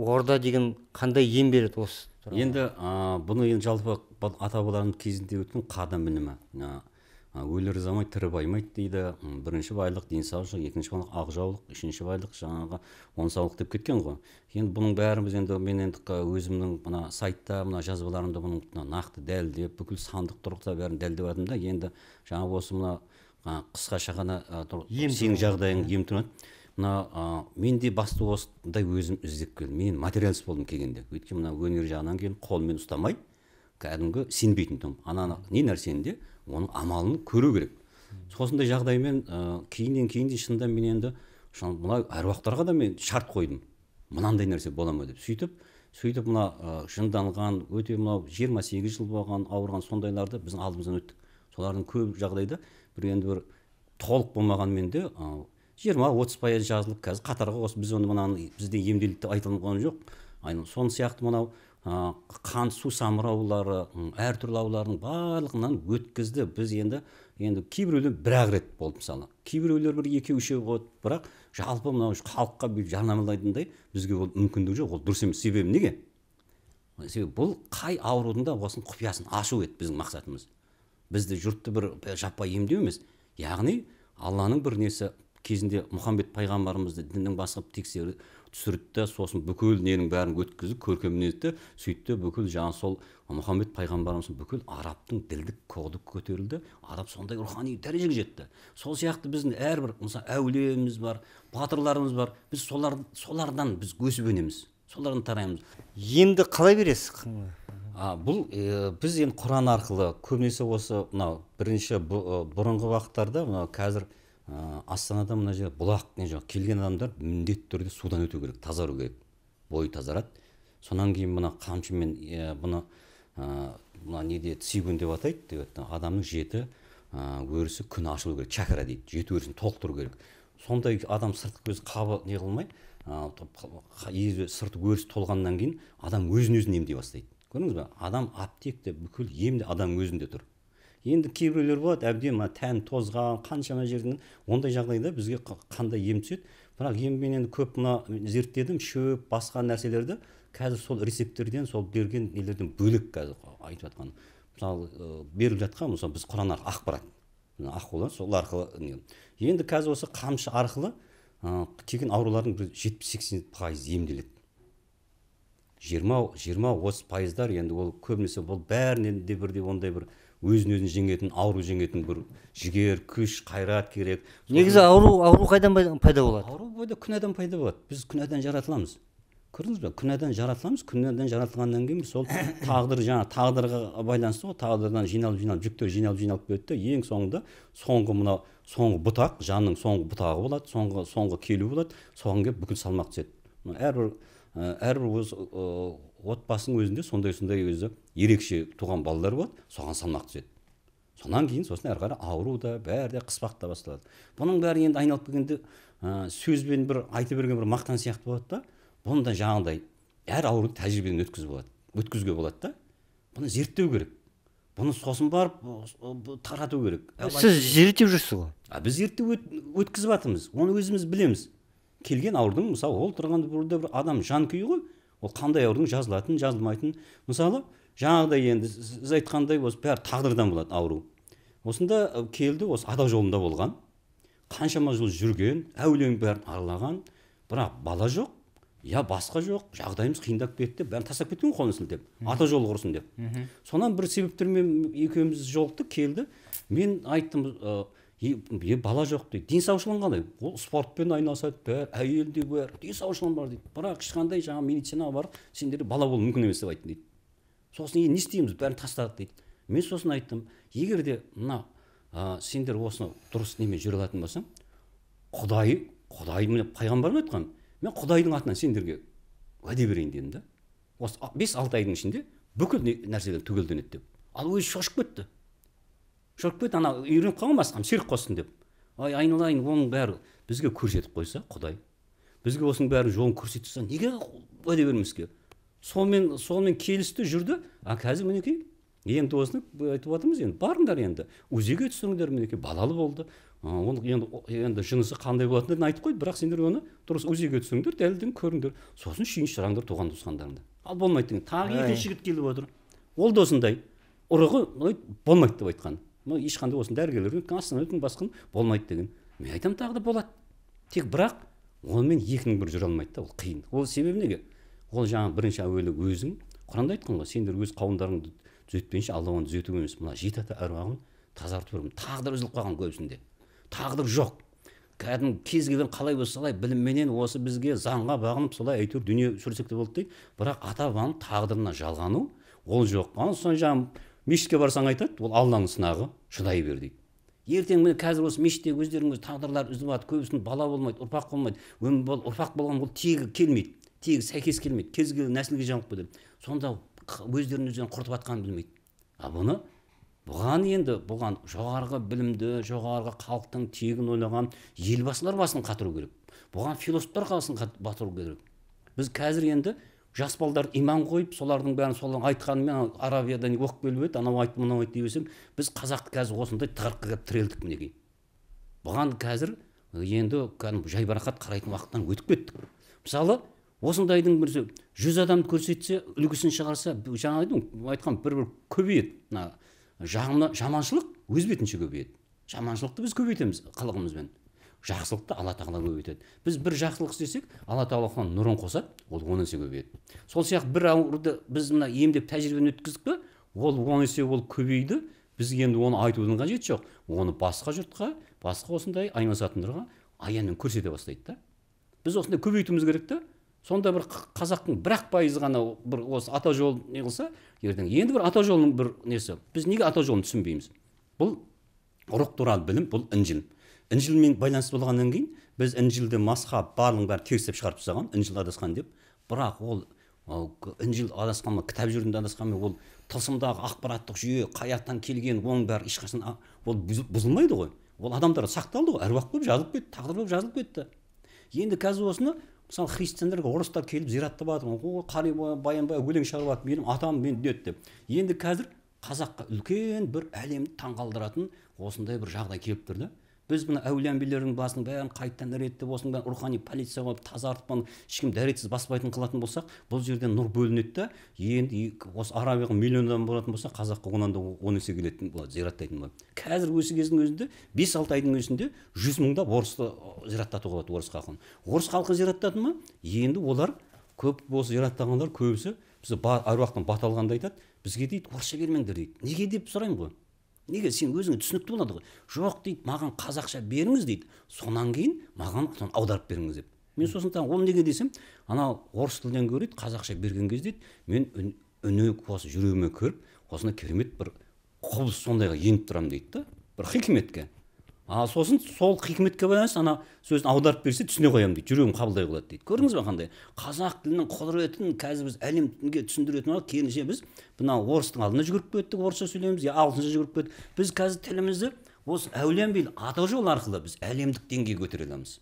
орда деген қандай ем береді осы енді ә, бұны енді жалпы ата бабаларымыз кезінде өткен қадам ілімі өлер ұзамай тірі баймайды дейді бірінші байлық денсаулық екінші байлық ақ үшінші байлық жаңағы онсаулық деп кеткен ғой енді бұның бәріміз енді мен енді өзімнің мына сайтта мына жазбаларымда бұның нақты дәлдеп бүкіл сандық тұрғыда бәрін дәлдеп жатырмын да енді жаңағы осы мына қысқаша ғана сенің жағдайың ем тұрады мына ә, мен де басты осындай өзім іздеп келдім мен материалист болдым келгенде өйткені мына өнер жағынан келін қолмен ұстамай кәдімгі сенбейтін тұғым ана не нәрсені де оның амалын көру керек сосындай жағдаймен ә, кейіннен кейін де шынында мен енді мына әруақтарға да мен шарт қойдым мынандай нәрсе бола ма деп сөйтіп сөйтіп мына ә, жынданған өте мынау жиырма сегіз жыл болған ауырған сондайларды біздің алдымыздан өттік солардың көп жағдайда бір енді бір толық болмағанмен де жиырма отыз пайыз жазылып қазір қатарға қосып біз оны мынаны бізде емделді деп айта алған жоқ айна сол сияқты мынау қан қант су самыраулары әртүрлі аурулардың барлығынан өткізді біз енді енді кейбіреулер бір ақ рет болды мысалы кейбіреулер бір екеу үшеу болды бірақ жалпы мынау халыққа бүйтіп жарнамалайтындай бізге ол мүмкіндік жоқ ол дұрыс емес себебі неге себебі бұл қай аурудың да осының құпиясын ашу еді біздің мақсатымыз бізді жұртты бір жаппай емдеу емес яғни алланың бір несі кезінде мұхаммед пайғамбарымызды діннің басып тексеріп түсірді сосын бүкіл ненің бәрін өткізіп көркемдетті сөйтті бүкіл жаңағы сол мұхаммед пайғамбарымыз бүкіл арабтың ділдік коды көтерілді араб сондай рухани дәрежеге жетті сол сияқты біздің әрбір мысалы әулиеміз бар батырларымыз бар біз солар, солардан біз өсіп өнеміз солардан тараймыз енді қалай бересіз а, бұл ә, біз енді құран арқылы көбінесе осы мынау бірінші э, бұрынғы уақыттарда мынау қазір ә, астанада мына жер бұлақ жоқ келген адамдар міндетті түрде судан өту керек тазару керек бойы тазарады сонан кейін мына қамшымен ә, бұны ә, мына неде цигун деп атайды деп адамның жеті ә, өрісі күн ашылу керек чакра дейді жеті өрісін толықтыру керек сондай адам сыртқы көз қабы не қылмай ә, сырты өрісі толғаннан кейін адам өзін өзін емдей бастайды көрдіңіз ба адам аптекте бүкіл емде адам өзінде тұр енді кейбіреулер болады әбден мына тән тозған қаншама жерден ондай жағдайда бізге қандай ем түседі бірақ ем мен енді көп мына зерттедім шөп басқа нәрселерді қазір сол рецепттерден сол берген нелерден бөлек қазір айтып жатқан мысалы беріп жатқан мысалы біз құран арқылы ақпарат ақула сол арқылы енді қазір осы қамшы арқылы ә, келген аурулардың бір жетпіс сексен пайызы емделеді жиырма жиырма отыз пайыздар енді ол көбінесе бұл бәрінен де бірдей ондай бір өзін өзін жеңетін ауру жеңетін бір жігер күш қайрат керек негізі ауру ауру қайдан пайда болады ауру пайда күнәдан пайда болады біз күнәдан жаратыламыз көрдіңіз ба күнәдан жаратыламыз күнәдан жаратылғаннан кейін сол тағдыр жаңа тағдырға байланысты ғой тағдырдан жиналып жиналып жүктер жиналып жиналып келеді да ең соңында соңғы мына соңғы бұтақ жанның соңғы бұтағы болады соңғы соңғы келу болады соған келіп бүкіл салмақ түседі әрбір әрбір өз отбасының өзінде сондай сондай өзі ерекше туған балалар болады соған салмақ түседі сонан кейін сосын әрі қарай ауру да бәрі де қыспақта басталады бұның бәрі енді айналып келгенде ә, сөзбен бір айтып берген бір мақтан сияқты болады да бұны да жаңағыдай әр ауруды тәжірибеден өткізу болады өткізуге болады да бұны зерттеу керек бұны сосын барып тарату керек ә, сіз зерттеп жүрсіз ғой а біз зерттеу өткізіп жатырмыз оны өзіміз білеміз келген аурудың мысалы ол тұрғанда бір адам жан күйі ғой ол қандай аурудың жазылатын жазылмайтын мысалы жаңағыдай енді сіз айтқандай осы бәрі тағдырдан болады ауру осында келді осы ада жолында болған қаншама жыл жүрген әулиенің бәрін аралаған бірақ бала жоқ я басқа жоқ жағдайымыз қиындап кетті бәрін тастап кеткен ғой қолын сілтеп ата жолы құрсын деп сонан бір себептермен екеуміз жолықтық келді мен айттым е бала жоқ дейді денсаушылығың қалай ол спортпен айналысады бәрі әйелде де бар денсаушылығым бар дейді бірақ ешқандай жаңағы медицинаға барып сендерде бала болу мүмкін емес деп айтты дейді сосын енді не істейміз бәрін тастадық дейді мен сосын айттым егер де мына ә, сендер осыны дұрыс немен жүре алатын болсаң құдай құдай міне пайғамбарым айтқан мен құдайдың атынан сендерге уәде берейін дедім да осы бес алты айдың ішінде бүкіл нәрселер түгелденеді деп ал өзі шошып кетті шорып кет ана үйреніп қалған басқам серік қоссын деп ой айналайын оның бәрі бізге көрсетіп қойса құдай бізге осының бәрін жолын көрсетіп тұрса неге уәде бермеске сонымен сонымен келісті жүрді а қазір мінекей енді осыны айтып жатырмыз енді барыңдар енді узиге түсіңдер түсіріңдер мінекей балалы болды оны енді енді жынысы қандай болатындығын айтып қойды бірақ сендер оны дұрыс узиге түсіңдер түсіріңдер дәлелден көріңдер сосын шейін шығарыңдар туған туысқандарыңды ал болмайды деген тағы екінші жігіт келіп отыр ол да осындай ұрығы болмайды деп айтқан мына ешқандай осының дәрігерлердің остановканың басқан болмайды деген мен айтамын тағы да болады тек бірақ онымен екінің бірі жүре алмайды да ол қиын ол себебі неге ол жаңағы бірінші әуелі өзің құранда айтқан ғой сендер өз қауымдарыңды түзетпейінше алла оны түзету емес мына жеті ата аруағын тазартып тағдыр үзіліп қалған көбісінде тағдыр жоқ кәдімгі кез келген қалай болса солай білімменен осы бізге заңға бағынып солай әйтеуір дүние сүрсек те болды дейді бірақ ата бабаның тағдырына жалғану ол жоқ ал соң жаңағы мешітке барсаң айтады ол алланың сынағы шыдай бер дейді ертең міне қазір осы мешітте өздеріңіз тағдырлар үзіліп жатыр көбісінің бала болмайды ұрпақ болмайды бол, ұрпақ болған ол тегі келмейді тегі сәйкес келмейді кез келген нәсілге жаңылып кетеді сонда өздерін өздерін құртып жатқанын білмейді а бұны бұған енді бұған жоғарғы білімді жоғарғы халықтың тегін ойлаған елбасылар басын қатыру керек бұған философтар басын қатыру керек біз қазір енді жас балдарды иман қойып солардың бәрін солар айтқанымен арабиядан оқып келіп еді анау айтты мынау айтты біз қазақ қазір осындай тығырыққа келіп тірелдік мінекей бұған қазір енді кәдімгі жайбарақат қарайтын уақыттан өтіп кеттік мысалы осындайдың бір жүз адамды көрсетсе үлгісін шығарса жаңа айттым айтқан бір бір көбейеді мына жаманшылық өз бетінше көбейеді жаманшылықты біз көбейтеміз қылығымызбен жақсылықты алла тағала көбейтеді біз бір жақсылық істесек алла тағала нұрын қосады ол он есе көбейеді сол сияқты бір ауруды біз мына емдеп тәжірибені өткіздік пе ол он есе ол көбейді бізге енді оны айтудың қажеті жоқ оны басқа жұртқа басқа осындай айналысатындарға аянмен көрсете бастайды да біз осындай көбейтуіміз керек та сонда бір қазақтың бір ақ пайызы ғана бір осы ата жолын не қылса ертең енді бір ата жолының бір несі біз неге ата жолын түсінбейміз бұл ұрық туралы білім бұл інжіл інжілмен байланыс болғаннан кейін біз інжілді масхаб барлығын бәрі теріс шығарып тастаған інжіл адасқан деп бірақ ол інжіл адасқан ма кітап жүрінде адасқан ма ол тылсымдағы ақпараттық жүйе қай жақтан келген оның бәрі ешқашан ол бұзылмайды ғой ол адамдар сақталды ғой әруақ болып жазылып кетті тағдыр болып жазылып кетті енді қазір осыны мысалы христиандар орыстар келіп зираттап жатыр о қари баянбай өлең шығарып жатыр менің атам мен деді деп енді қазір қазаққа үлкен бір әлемді таңқалдыратын осындай бір жағдай келіп тұр да біз мына әулие басын бәрін қайтадан реттеп осының бәрін рухани полиция қылып тазартып оны ешкім дәретсіз баспайтын қылатын болсақ бұл жерде нұр бөлінеді да енді осы арабияға миллион адам болатын болса қазаққа онан да он есе келетін болады зираттайтын болады қазір осы кездің өзінде бес алты айдың өзінде жүз мыңдап орысты э, зираттатуға болады орыс халқын орыс халқы зираттады ма енді олар көп осы зираттағандар көбісі бізді аруақтан бата алғанда айтады бізге дейді орысша бермеңдер дейді неге деп сұраймын ғой неге сен өзіңе түсінікті болады ғой жоқ дейді маған қазақша беріңіз дейді сонан кейін маған аударып беріңіз деп мен сосын та оны неге десем анау орыс тілінен гөрі қазақша берген кезде мен үні осы жүрегіме кіріп осындай керемет бір құбылыс сондайға еніп тұрамын дейді да бір хикметке а сосын сол хикметке байланысты ана сөзін аударып берсе түсіне қоямын дейді жүрегім қабылдай қалады дейді көрдіңіз ба қандай қазақ тілінің құдіретін қазір біз әлем түсіндіретін болады керісінше біз мына орыстың алдына жүгіріп кеттік орысша сөйлейміз иә ағылшынша жүгіріп кеттік біз қазір тілімізді осы әулиенбил ата жол арқылы біз әлемдік деңгейге көтере аламыз